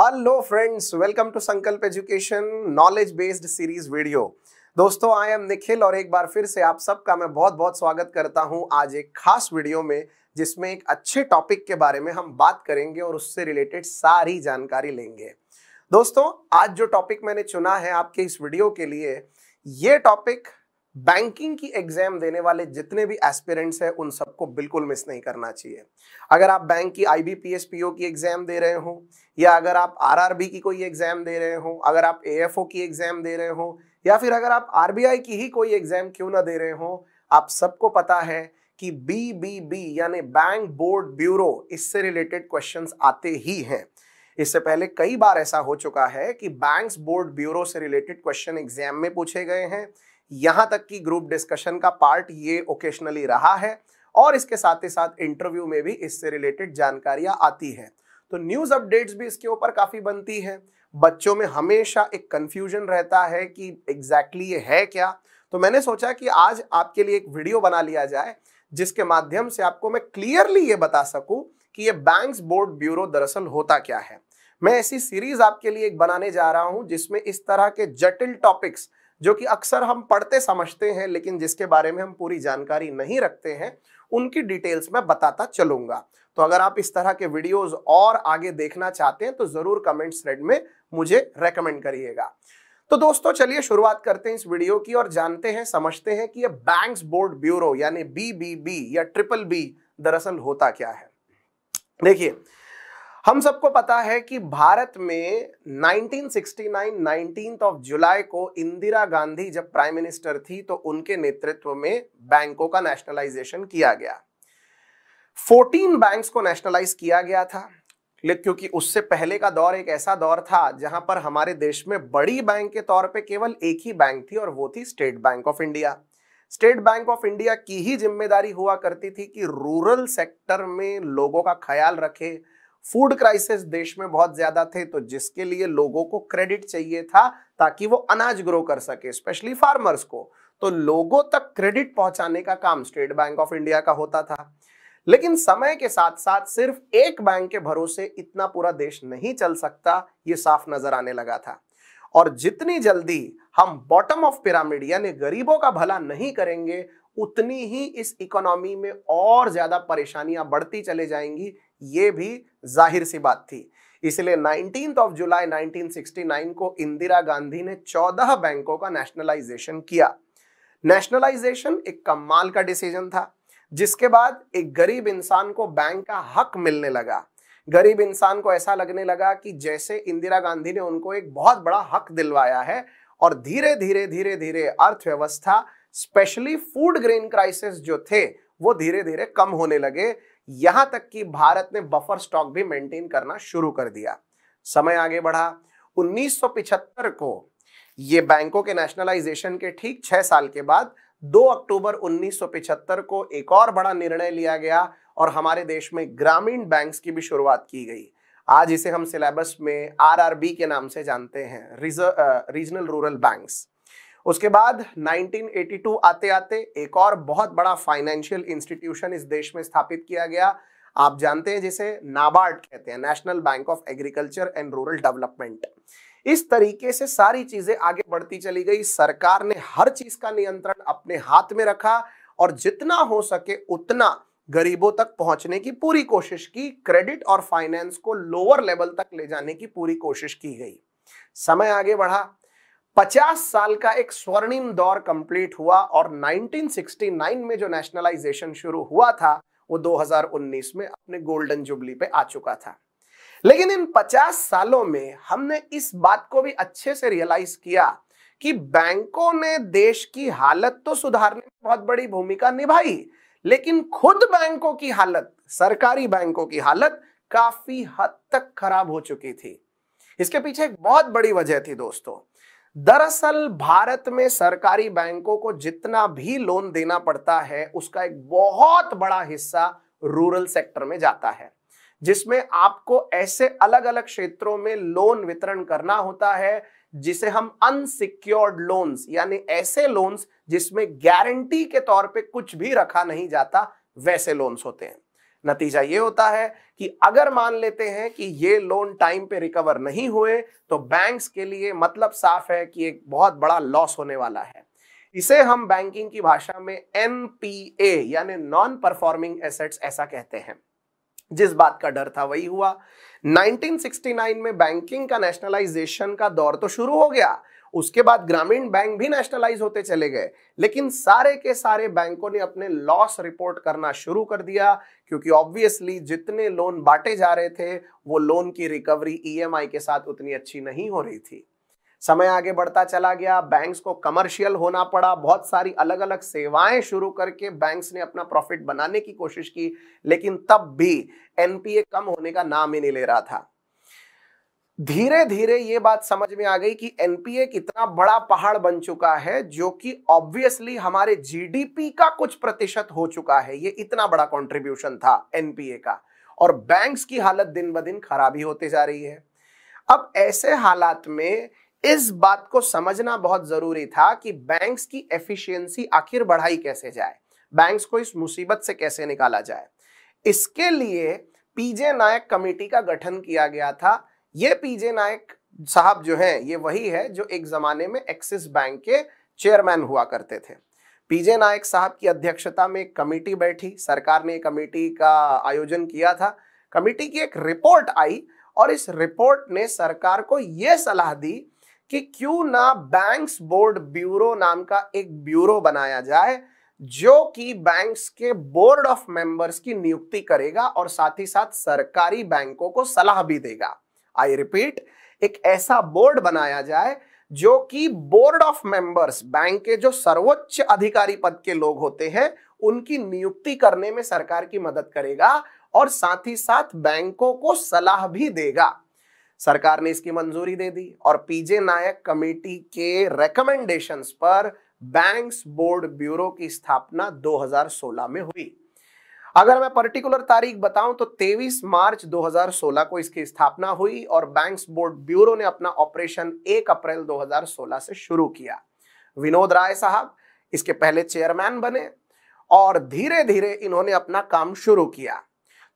Hello friends welcome to Sankalp education knowledge based series video दोस्तों I M Nikhil और एक बार फिर से आप सबका मैं बहुत बहुत स्वागत करता हूं आज एक खास वीडियो में जिसमें एक अच्छे टॉपिक के बारे में हम बात करेंगे और उससे रिलेटेड सारी जानकारी लेंगे दोस्तों आज जो टॉपिक मैंने चुना है आपके इस वीडियो के लिए ये टॉपिक बैंकिंग की एग्जाम देने वाले जितने भी एस्पिरेंट्स हैं उन सबको बिल्कुल मिस नहीं करना चाहिए अगर आप बैंक की I B P S P O की एग्जाम दे रहे हो या अगर आप आर आर बी की कोई एग्जाम दे रहे हो अगर आप ए एफ ओ की एग्जाम दे रहे हो या फिर अगर आप आर बी आई की ही कोई एग्जाम क्यों ना दे रहे हो आप सबको पता है कि बी बी बी यानी बैंक बोर्ड ब्यूरो इससे रिलेटेड क्वेश्चन आते ही हैं इससे पहले कई बार ऐसा हो चुका है कि बैंक्स बोर्ड ब्यूरो से रिलेटेड क्वेश्चन एग्जाम में पूछे गए हैं यहाँ तक की ग्रुप डिस्कशन का पार्ट ये ओकेशनली रहा है और इसके साथ ही साथ इंटरव्यू में भी इससे रिलेटेड जानकारियां आती है तो न्यूज़ अपडेट्स भी इसके ऊपर काफ़ी बनती है बच्चों में हमेशा एक कंफ्यूजन रहता है कि एग्जैक्टली exactly ये है क्या तो मैंने सोचा कि आज आपके लिए एक वीडियो बना लिया जाए जिसके माध्यम से आपको मैं क्लियरली ये बता सकूं कि ये बैंक्स बोर्ड ब्यूरो दरअसल होता क्या है मैं ऐसी सीरीज आपके लिए एक बनाने जा रहा हूं जिसमें इस तरह के जटिल टॉपिक्स जो कि अक्सर हम पढ़ते समझते हैं लेकिन जिसके बारे में हम पूरी जानकारी नहीं रखते हैं उनकी डिटेल्स मैं बताता चलूंगा तो अगर आप इस तरह के वीडियोस और आगे देखना चाहते हैं तो ज़रूर कमेंट थ्रेड में मुझे रेकमेंड करिएगा तो दोस्तों चलिए शुरुआत करते हैं इस वीडियो की और जानते हैं समझते हैं कि यह बैंक्स बोर्ड ब्यूरो यानी बीबीबी या ट्रिपल बी दरअसल होता क्या है देखिए हम सबको पता है कि भारत में 1969 19th ऑफ जुलाई को इंदिरा गांधी जब प्राइम मिनिस्टर थी तो उनके नेतृत्व में बैंकों का नेशनलाइजेशन किया गया 14 बैंक्स को नेशनलाइज किया गया था क्योंकि उससे पहले का दौर एक ऐसा दौर था जहां पर हमारे देश में बड़ी बैंक के तौर पे केवल एक ही बैंक थी और वो थी State Bank of India State Bank of India की ही जिम्मेदारी हुआ करती थी कि रूरल सेक्टर में लोगों का ख्याल रखे फूड क्राइसिस देश में बहुत ज्यादा थे तो जिसके लिए लोगों को क्रेडिट चाहिए था ताकि वो अनाज ग्रो कर सके स्पेशली फार्मर्स को तो लोगों तक क्रेडिट पहुंचाने का काम स्टेट बैंक ऑफ इंडिया का होता था लेकिन समय के साथ साथ सिर्फ एक बैंक के भरोसे इतना पूरा देश नहीं चल सकता ये साफ नजर आने लगा था और जितनी जल्दी हम बॉटम ऑफ पिरामिड यानी गरीबों का भला नहीं करेंगे उतनी ही इस इकोनॉमी में और ज्यादा परेशानियां बढ़ती चले जाएंगी ये भी जाहिर सी बात थी इसलिए नाइनटीन ऑफ जुलाई 1969 को इंदिरा गांधी ने 14 बैंकों का नेशनलाइजेशन किया नेशनलाइजेशन एक कमाल का डिसीजन था जिसके बाद एक गरीब इंसान को बैंक का हक मिलने लगा गरीब इंसान को ऐसा लगने लगा कि जैसे इंदिरा गांधी ने उनको एक बहुत बड़ा हक दिलवाया है और धीरे धीरे धीरे धीरे अर्थव्यवस्था स्पेशली फूड ग्रेन क्राइसिस जो थे वो धीरे धीरे कम होने लगे यहां तक कि भारत ने बफर स्टॉक भी मेंटेन करना शुरू कर दिया समय आगे बढ़ा 1975 को ये बैंकों के नेशनलाइजेशन के ठीक छह साल के बाद 2 अक्टूबर 1975 को एक और बड़ा निर्णय लिया गया और हमारे देश में ग्रामीण बैंक्स की भी शुरुआत की गई आज इसे हम सिलेबस में आरआरबी के नाम से जानते हैं रीजनल रूरल बैंक्स उसके बाद 1982 आते आते एक और बहुत बड़ा फाइनेंशियल इंस्टीट्यूशन इस देश में स्थापित किया गया आप जानते हैं जिसे नाबार्ड कहते हैं National Bank of Agriculture and Rural Development इस तरीके से सारी चीजें आगे बढ़ती चली गई सरकार ने हर चीज का नियंत्रण अपने हाथ में रखा और जितना हो सके उतना गरीबों तक पहुंचने की पूरी कोशिश की क्रेडिट और फाइनेंस को लोअर लेवल तक ले जाने की पूरी कोशिश की गई समय आगे बढ़ा 50 साल का एक स्वर्णिम दौर कंप्लीट हुआ और 1969 में जो नेशनलाइजेशन शुरू हुआ था वो 2019 में अपने गोल्डन जुबली पे आ चुका था लेकिन इन 50 सालों में हमने इस बात को भी अच्छे से रियलाइज किया कि बैंकों ने देश की हालत तो सुधारने में बहुत बड़ी भूमिका निभाई लेकिन खुद बैंकों की हालत सरकारी बैंकों की हालत काफी हद तक खराब हो चुकी थी इसके पीछे एक बहुत बड़ी वजह थी दोस्तों दरअसल भारत में सरकारी बैंकों को जितना भी लोन देना पड़ता है उसका एक बहुत बड़ा हिस्सा रूरल सेक्टर में जाता है जिसमें आपको ऐसे अलग अलग क्षेत्रों में लोन वितरण करना होता है जिसे हम अनसिक्योर्ड लोन्स यानी ऐसे लोन्स जिसमें गारंटी के तौर पे कुछ भी रखा नहीं जाता वैसे लोन्स होते हैं नतीजा ये होता है कि अगर मान लेते हैं कि ये लोन टाइम पे रिकवर नहीं हुए तो बैंक्स के लिए मतलब साफ है कि एक बहुत बड़ा लॉस होने वाला है इसे हम बैंकिंग की भाषा में एन यानी नॉन परफॉर्मिंग एसेट्स ऐसा कहते हैं जिस बात का डर था वही हुआ 1969 में बैंकिंग का नेशनलाइजेशन का दौर तो शुरू हो गया उसके बाद ग्रामीण बैंक भी नेशनलाइज होते चले गए लेकिन सारे के सारे बैंकों ने अपने लॉस रिपोर्ट करना शुरू कर दिया क्योंकि ऑब्वियसली जितने लोन बांटे जा रहे थे वो लोन की रिकवरी ईएमआई e के साथ उतनी अच्छी नहीं हो रही थी समय आगे बढ़ता चला गया बैंक्स को कमर्शियल होना पड़ा बहुत सारी अलग अलग सेवाएं शुरू करके बैंक्स ने अपना प्रॉफिट बनाने की कोशिश की लेकिन तब भी एनपीए कम होने का नाम ही नहीं ले रहा था धीरे धीरे ये बात समझ में आ गई कि एनपीए कितना बड़ा पहाड़ बन चुका है जो कि ऑब्वियसली हमारे जीडीपी का कुछ प्रतिशत हो चुका है ये इतना बड़ा कंट्रीब्यूशन था एनपीए का और बैंक्स की हालत दिन ब दिन खराब ही होती जा रही है अब ऐसे हालात में इस बात को समझना बहुत जरूरी था कि बैंक्स की एफिशिएंसी आखिर बढ़ाई कैसे जाए बैंक्स को इस मुसीबत से कैसे निकाला जाए इसके लिए पीजे नायक कमेटी का गठन किया गया था ये पीजे नायक साहब जो हैं ये वही है जो एक जमाने में एक्सिस बैंक के चेयरमैन हुआ करते थे पीजे नायक साहब की अध्यक्षता में एक कमेटी बैठी सरकार ने कमेटी का आयोजन किया था कमेटी की एक रिपोर्ट आई और इस रिपोर्ट ने सरकार को यह सलाह दी कि क्यों ना बैंक्स बोर्ड ब्यूरो नाम का एक ब्यूरो बनाया जाए जो कि बैंक्स के बोर्ड ऑफ मेंबर्स की नियुक्ति करेगा और साथ ही साथ सरकारी बैंकों को सलाह भी देगा आई रिपीट एक ऐसा बोर्ड बनाया जाए जो कि बोर्ड ऑफ मेंबर्स बैंक के जो सर्वोच्च अधिकारी पद के लोग होते हैं उनकी नियुक्ति करने में सरकार की मदद करेगा और साथ ही साथ बैंकों को सलाह भी देगा सरकार ने इसकी मंजूरी दे दी और पीजे नायक कमेटी के रेकमेंडेशंस पर बैंक्स बोर्ड ब्यूरो की स्थापना 2016 में हुई अगर मैं पर्टिकुलर तारीख बताऊं तो 23 मार्च 2016 को इसकी स्थापना हुई और बैंक्स बोर्ड ब्यूरो ने अपना ऑपरेशन 1 अप्रैल 2016 से शुरू किया विनोद राय साहब इसके पहले चेयरमैन बने और धीरे धीरे इन्होंने अपना काम शुरू किया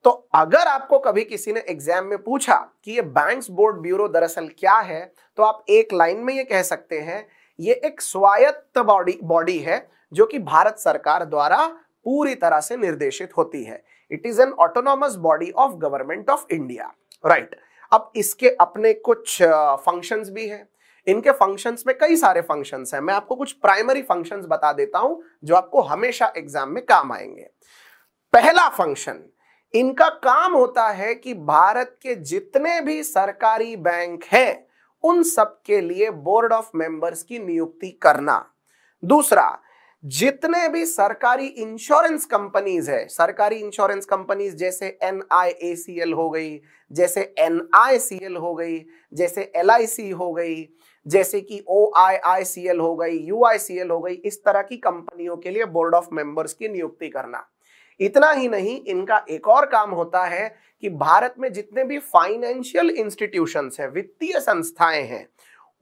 तो अगर आपको कभी किसी ने एग्जाम में पूछा कि ये बैंक्स बोर्ड ब्यूरो दरअसल क्या है तो आप एक लाइन में ये कह सकते हैं ये एक स्वायत्त बॉडी बॉडी है जो कि भारत सरकार द्वारा पूरी तरह से निर्देशित होती है it is an autonomous body of Government of India right अब इसके अपने कुछ फंक्शंस भी हैं इनके फंक्शंस में कई सारे फंक्शंस हैं मैं आपको कुछ प्राइमरी फंक्शंस बता देता हूं जो आपको हमेशा एग्जाम में काम आएंगे पहला फंक्शन इनका काम होता है कि भारत के जितने भी सरकारी बैंक हैं उन सब के लिए बोर्ड ऑफ मेंबर्स की नियुक्ति करना दूसरा जितने भी सरकारी इंश्योरेंस कंपनीज है सरकारी इंश्योरेंस कंपनीज जैसे एन हो गई जैसे एन हो गई जैसे एल हो गई जैसे कि ओ आई आई सी एल हो गई यू आई सी एल हो गई इस तरह की कंपनियों के लिए बोर्ड ऑफ मेंबर्स की नियुक्ति करना इतना ही नहीं इनका एक और काम होता है कि भारत में जितने भी फाइनेंशियल इंस्टीट्यूशंस हैं वित्तीय संस्थाएं हैं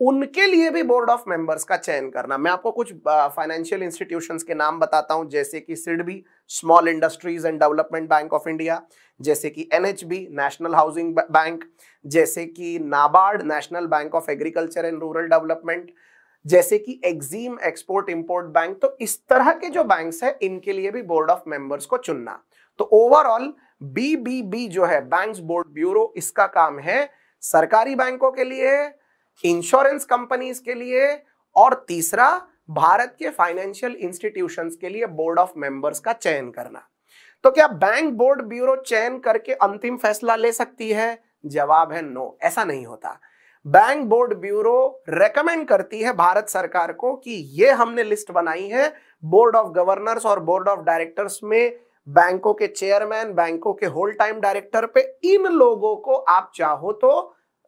उनके लिए भी बोर्ड ऑफ मेंबर्स का चयन करना मैं आपको कुछ फाइनेंशियल इंस्टीट्यूशंस के नाम बताता हूं जैसे कि SIDBI Small Industries and Development Bank of India जैसे कि एनएचबी नेशनल हाउसिंग बैंक जैसे कि NABARD National Bank of Agriculture and Rural Development जैसे कि एक्जीम एक्सपोर्ट इंपोर्ट बैंक तो इस तरह के जो बैंक्स हैं इनके लिए भी बोर्ड ऑफ मेंबर्स को चुनना तो ओवरऑल बीबीबी जो है बैंक्स बोर्ड ब्यूरो इसका काम है सरकारी बैंकों के लिए इंश्योरेंस कंपनीज के लिए और तीसरा भारत के फाइनेंशियल इंस्टीट्यूशन के लिए बोर्ड ऑफ मेंबर्स का चयन करना तो क्या बैंक बोर्ड ब्यूरो चयन करके अंतिम फैसला ले सकती है जवाब है नो ऐसा नहीं होता बैंक बोर्ड ब्यूरो रेकमेंड करती है भारत सरकार को कि ये हमने लिस्ट बनाई है बोर्ड ऑफ गवर्नर्स और बोर्ड ऑफ डायरेक्टर्स में बैंकों के चेयरमैन बैंकों के होल टाइम डायरेक्टर पे इन लोगों को आप चाहो तो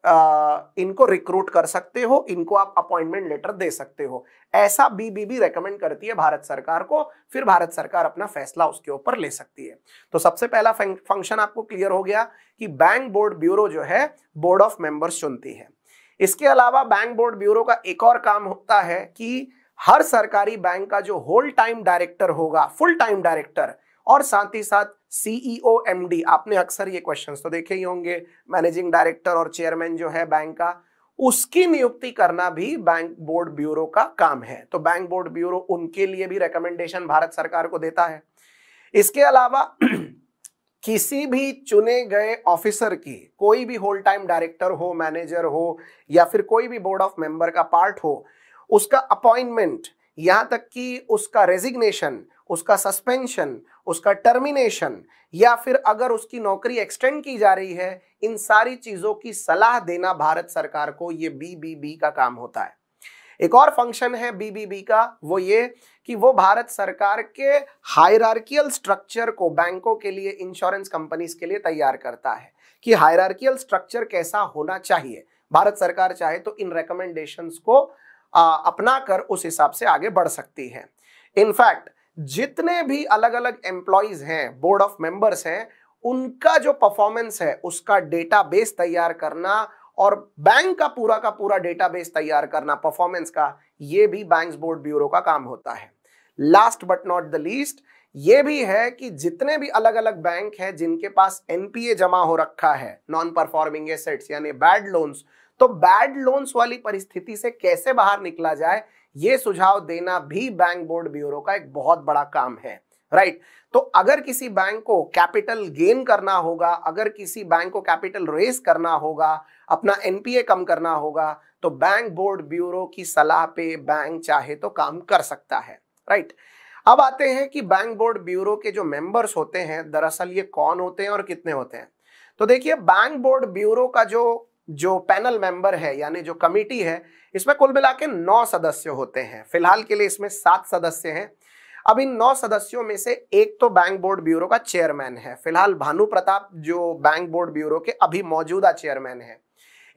आ, इनको रिक्रूट कर सकते हो इनको आप अपॉइंटमेंट लेटर दे सकते हो ऐसा बीबीबी रेकमेंड करती है भारत सरकार को फिर भारत सरकार अपना फैसला उसके ऊपर ले सकती है तो सबसे पहला फंक्शन आपको क्लियर हो गया कि बैंक बोर्ड ब्यूरो जो है बोर्ड ऑफ मेंबर्स चुनती है इसके अलावा बैंक बोर्ड ब्यूरो का एक और काम होता है कि हर सरकारी बैंक का जो होल टाइम डायरेक्टर होगा फुल टाइम डायरेक्टर और साथ ही साथ सीईओ एम e आपने अक्सर ये क्वेश्चंस तो देखे ही होंगे मैनेजिंग डायरेक्टर और चेयरमैन जो है बैंक का उसकी नियुक्ति करना भी बैंक बोर्ड ब्यूरो का काम है तो बैंक बोर्ड ब्यूरो उनके लिए भी रिकमेंडेशन भारत सरकार को देता है इसके अलावा किसी भी चुने गए ऑफिसर की कोई भी होल टाइम डायरेक्टर हो मैनेजर हो या फिर कोई भी बोर्ड ऑफ मेंबर का पार्ट हो उसका अपॉइंटमेंट यहाँ तक कि उसका रेजिग्नेशन उसका सस्पेंशन उसका टर्मिनेशन या फिर अगर उसकी नौकरी एक्सटेंड की जा रही है इन सारी चीज़ों की सलाह देना भारत सरकार को ये बीबीबी का काम होता है एक और फंक्शन है बीबीबी का वो ये कि वो भारत सरकार के हायरार्कियल स्ट्रक्चर को बैंकों के लिए इंश्योरेंस कंपनीज के लिए तैयार करता है कि हायरार्कियल स्ट्रक्चर कैसा होना चाहिए भारत सरकार चाहे तो इन रिकमेंडेशन को अपना कर उस हिसाब से आगे बढ़ सकती है इनफैक्ट जितने भी अलग अलग एम्प्लॉयज हैं बोर्ड ऑफ मेंबर्स हैं उनका जो परफॉर्मेंस है उसका डेटा बेस तैयार करना और बैंक का पूरा का पूरा डेटाबेस तैयार करना परफॉर्मेंस का ये भी बैंक बोर्ड ब्यूरो का काम होता है last but not the least ये भी है कि जितने भी अलग अलग बैंक हैं जिनके पास एनपीए जमा हो रखा है नॉन परफॉर्मिंग एसेट्स यानी बैड लोन्स तो बैड लोन्स वाली परिस्थिति से कैसे बाहर निकला जाए ये सुझाव देना भी बैंक बोर्ड ब्यूरो का एक बहुत बड़ा काम है राइट तो अगर किसी बैंक को कैपिटल गेन करना होगा अगर किसी बैंक को कैपिटल रेस करना होगा अपना एनपीए कम करना होगा तो बैंक बोर्ड ब्यूरो की सलाह पे बैंक चाहे तो काम कर सकता है राइट अब आते हैं कि बैंक बोर्ड ब्यूरो के जो मेंबर्स होते हैं दरअसल ये कौन होते हैं और कितने होते हैं तो देखिए बैंक बोर्ड ब्यूरो का जो जो पैनल मेंबर है यानी जो कमेटी है इसमें कुल मिला के नौ सदस्य होते हैं फिलहाल के लिए इसमें सात सदस्य हैं अब इन नौ सदस्यों में से एक तो बैंक बोर्ड ब्यूरो का चेयरमैन है फिलहाल भानु प्रताप जो बैंक बोर्ड ब्यूरो के अभी मौजूदा चेयरमैन है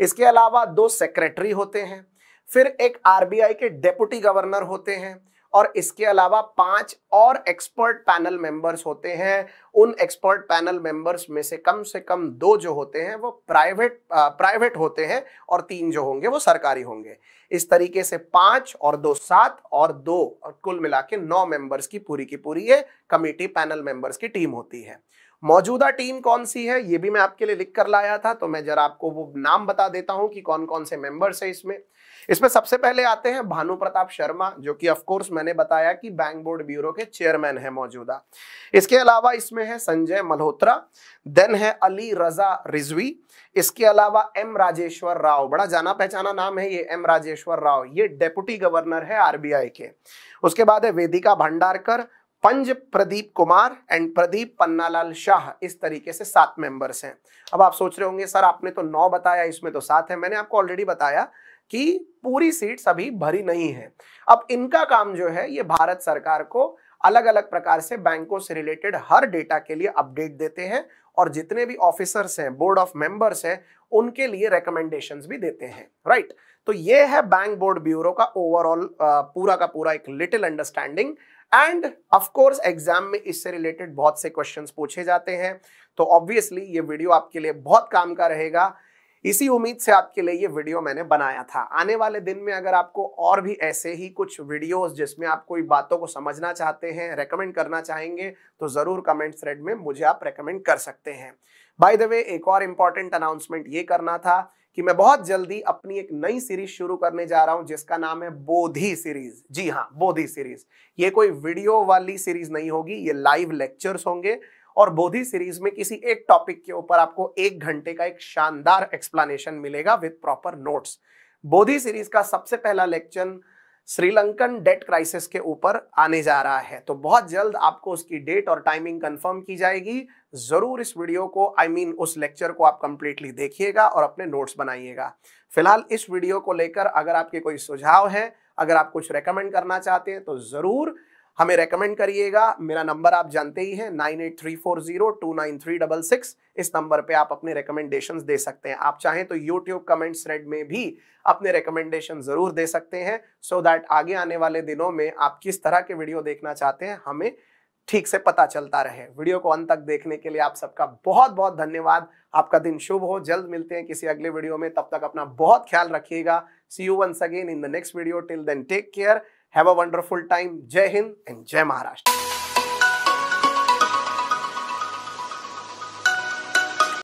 इसके अलावा दो सेक्रेटरी होते हैं फिर एक आरबीआई के डेप्यूटी गवर्नर होते हैं और इसके अलावा पांच और एक्सपर्ट पैनल मेंबर्स होते हैं उन एक्सपर्ट पैनल मेंबर्स में से कम से कम दो जो होते हैं वो प्राइवेट प्राइवेट होते हैं और तीन जो होंगे वो सरकारी होंगे इस तरीके से पांच और दो सात और दो और कुल मिला के नौ मेंबर्स की पूरी की पूरी ये कमेटी पैनल मेंबर्स की टीम होती है मौजूदा टीम कौन सी है ये भी मैं आपके लिए लिख कर लाया था तो मैं जरा आपको वो नाम बता देता हूं कि कौन कौन से मेंबर्स है इसमें इसमें सबसे पहले आते हैं भानु प्रताप शर्मा जो कि ऑफकोर्स मैंने बताया कि बैंक बोर्ड ब्यूरो के चेयरमैन है मौजूदा इसके अलावा इसमें है संजय मल्होत्रा देन है अली रजा रिजवी इसके अलावा एम राजेश्वर राव बड़ा जाना पहचाना नाम है ये एम राजेश्वर राव ये डेप्यूटी गवर्नर है आरबीआई के उसके बाद है वेदिका भंडारकर पंज प्रदीप कुमार एंड प्रदीप पन्नालाल शाह इस तरीके से सात मेंबर्स हैं अब आप सोच रहे होंगे सर आपने तो नौ बताया इसमें तो सात है मैंने आपको ऑलरेडी बताया कि पूरी सीट अभी भरी नहीं है अब इनका काम जो है ये भारत सरकार को अलग अलग प्रकार से बैंकों से रिलेटेड हर डेटा के लिए अपडेट देते हैं और जितने भी ऑफिसर्स हैं बोर्ड ऑफ मेंबर्स हैं उनके लिए रिकमेंडेशंस भी देते हैं राइट तो ये है बैंक बोर्ड ब्यूरो का ओवरऑल पूरा का पूरा एक little understanding and of course exam में इससे रिलेटेड बहुत से क्वेश्चन पूछे जाते हैं तो ऑब्वियसली ये वीडियो आपके लिए बहुत काम का रहेगा इसी उम्मीद से आपके लिए ये वीडियो मैंने बनाया था आने वाले दिन में अगर आपको और भी ऐसे ही कुछ वीडियोस जिसमें आप कोई बातों को समझना चाहते हैं रेकमेंड करना चाहेंगे तो ज़रूर कमेंट थ्रेड में मुझे आप रेकमेंड कर सकते हैं बाय द वे एक और इम्पॉर्टेंट अनाउंसमेंट ये करना था कि मैं बहुत जल्दी अपनी एक नई सीरीज शुरू करने जा रहा हूं जिसका नाम है बोधी सीरीज जी हाँ बोधी सीरीज ये कोई वीडियो वाली सीरीज नहीं होगी ये लाइव लेक्चर्स होंगे और बोधी सीरीज में किसी एक टॉपिक के ऊपर आपको एक घंटे का एक शानदार एक्सप्लेनेशन मिलेगा with proper notes Bodhi series का सबसे पहला लेक्चर श्रीलंकन डेट क्राइसिस के ऊपर आने जा रहा है तो बहुत जल्द आपको उसकी डेट और टाइमिंग कंफर्म की जाएगी जरूर इस वीडियो को आई I मीन mean, उस लेक्चर को आप कंप्लीटली देखिएगा और अपने नोट्स बनाइएगा फिलहाल इस वीडियो को लेकर अगर आपके कोई सुझाव है अगर आप कुछ रेकमेंड करना चाहते हैं तो ज़रूर हमें रेकमेंड करिएगा मेरा नंबर आप जानते ही है nine eight three four zero two nine three double six इस नंबर पे आप अपने रिकमेंडेशंस दे सकते हैं आप चाहें तो यूट्यूब कमेंट्स थ्रेड में भी अपने रिकमेंडेशन ज़रूर दे सकते हैं सो so दैट आगे आने वाले दिनों में आप किस तरह के वीडियो देखना चाहते हैं हमें ठीक से पता चलता रहे वीडियो को अंत तक देखने के लिए आप सबका बहुत बहुत धन्यवाद आपका दिन शुभ हो जल्द मिलते हैं किसी अगले वीडियो में तब तक अपना बहुत ख्याल रखिएगा see you once again in the next video till then take care Have a wonderful time. Jai Hind and Jai Maharashtra.